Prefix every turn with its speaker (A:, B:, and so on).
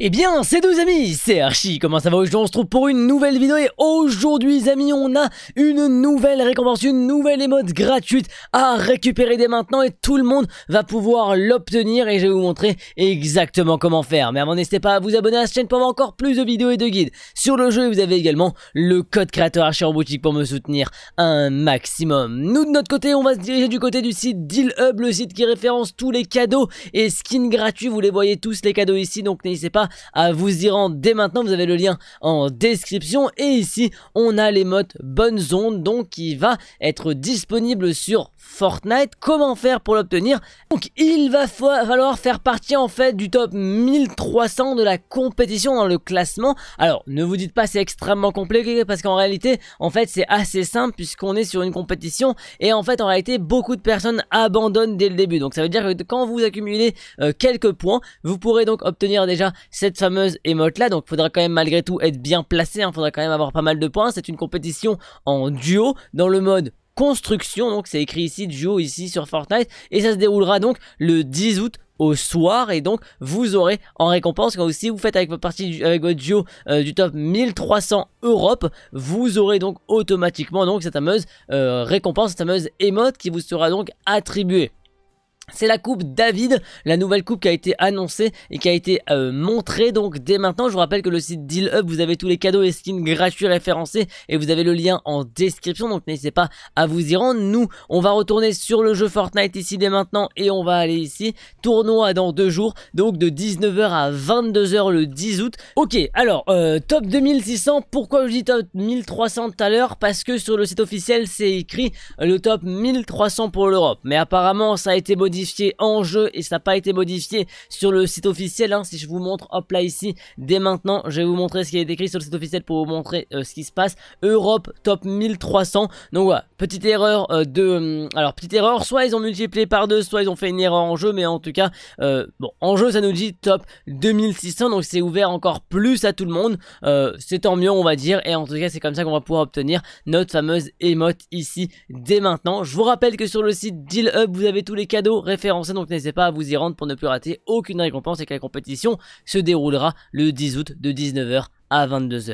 A: Eh bien, c'est deux amis, c'est Archie, comment ça va aujourd'hui On se trouve pour une nouvelle vidéo et aujourd'hui, amis, on a une nouvelle récompense, une nouvelle émote gratuite à récupérer dès maintenant et tout le monde va pouvoir l'obtenir et je vais vous montrer exactement comment faire. Mais avant, n'hésitez pas à vous abonner à cette chaîne pour avoir encore plus de vidéos et de guides sur le jeu et vous avez également le code créateur Archie en boutique pour me soutenir un maximum. Nous, de notre côté, on va se diriger du côté du site Deal Hub, le site qui référence tous les cadeaux et skins gratuits, vous les voyez tous les cadeaux ici, donc n'hésitez pas à vous y rendre dès maintenant. Vous avez le lien en description. Et ici, on a les modes Bonne Zone, donc qui va être disponible sur Fortnite. Comment faire pour l'obtenir Donc, il va falloir faire partie en fait du top 1300 de la compétition dans le classement. Alors, ne vous dites pas c'est extrêmement compliqué parce qu'en réalité, en fait, c'est assez simple puisqu'on est sur une compétition et en fait, en réalité, beaucoup de personnes abandonnent dès le début. Donc, ça veut dire que quand vous accumulez euh, quelques points, vous pourrez donc obtenir déjà cette fameuse émote là. Donc faudra quand même malgré tout être bien placé, Il hein. faudra quand même avoir pas mal de points. C'est une compétition en duo dans le mode construction, donc c'est écrit ici duo ici sur Fortnite et ça se déroulera donc le 10 août au soir et donc vous aurez en récompense quand aussi vous faites avec votre partie avec votre duo euh, du top 1300 Europe vous aurez donc automatiquement donc cette fameuse euh, récompense cette fameuse émote qui vous sera donc attribuée c'est la coupe David, la nouvelle coupe qui a été annoncée et qui a été euh, montrée donc dès maintenant. Je vous rappelle que le site Deal Up, vous avez tous les cadeaux et skins gratuits référencés et vous avez le lien en description. Donc n'hésitez pas à vous y rendre. Nous, on va retourner sur le jeu Fortnite ici dès maintenant et on va aller ici. Tournoi dans deux jours, donc de 19h à 22h le 10 août. Ok, alors euh, top 2600. Pourquoi je dis top 1300 tout à l'heure Parce que sur le site officiel, c'est écrit euh, le top 1300 pour l'Europe. Mais apparemment, ça a été bon modifié en jeu et ça n'a pas été modifié sur le site officiel. Hein. Si je vous montre, hop là ici, dès maintenant, je vais vous montrer ce qui est écrit sur le site officiel pour vous montrer euh, ce qui se passe. Europe top 1300. Donc voilà, petite erreur euh, de... Hum, alors petite erreur, soit ils ont multiplié par deux, soit ils ont fait une erreur en jeu, mais en tout cas, euh, bon, en jeu ça nous dit top 2600, donc c'est ouvert encore plus à tout le monde. c'est tant mieux on va dire, et en tout cas c'est comme ça qu'on va pouvoir obtenir notre fameuse émote ici dès maintenant. Je vous rappelle que sur le site Deal Hub, vous avez tous les cadeaux référencé donc n'hésitez pas à vous y rendre pour ne plus rater aucune récompense et que la compétition se déroulera le 10 août de 19h à 22h.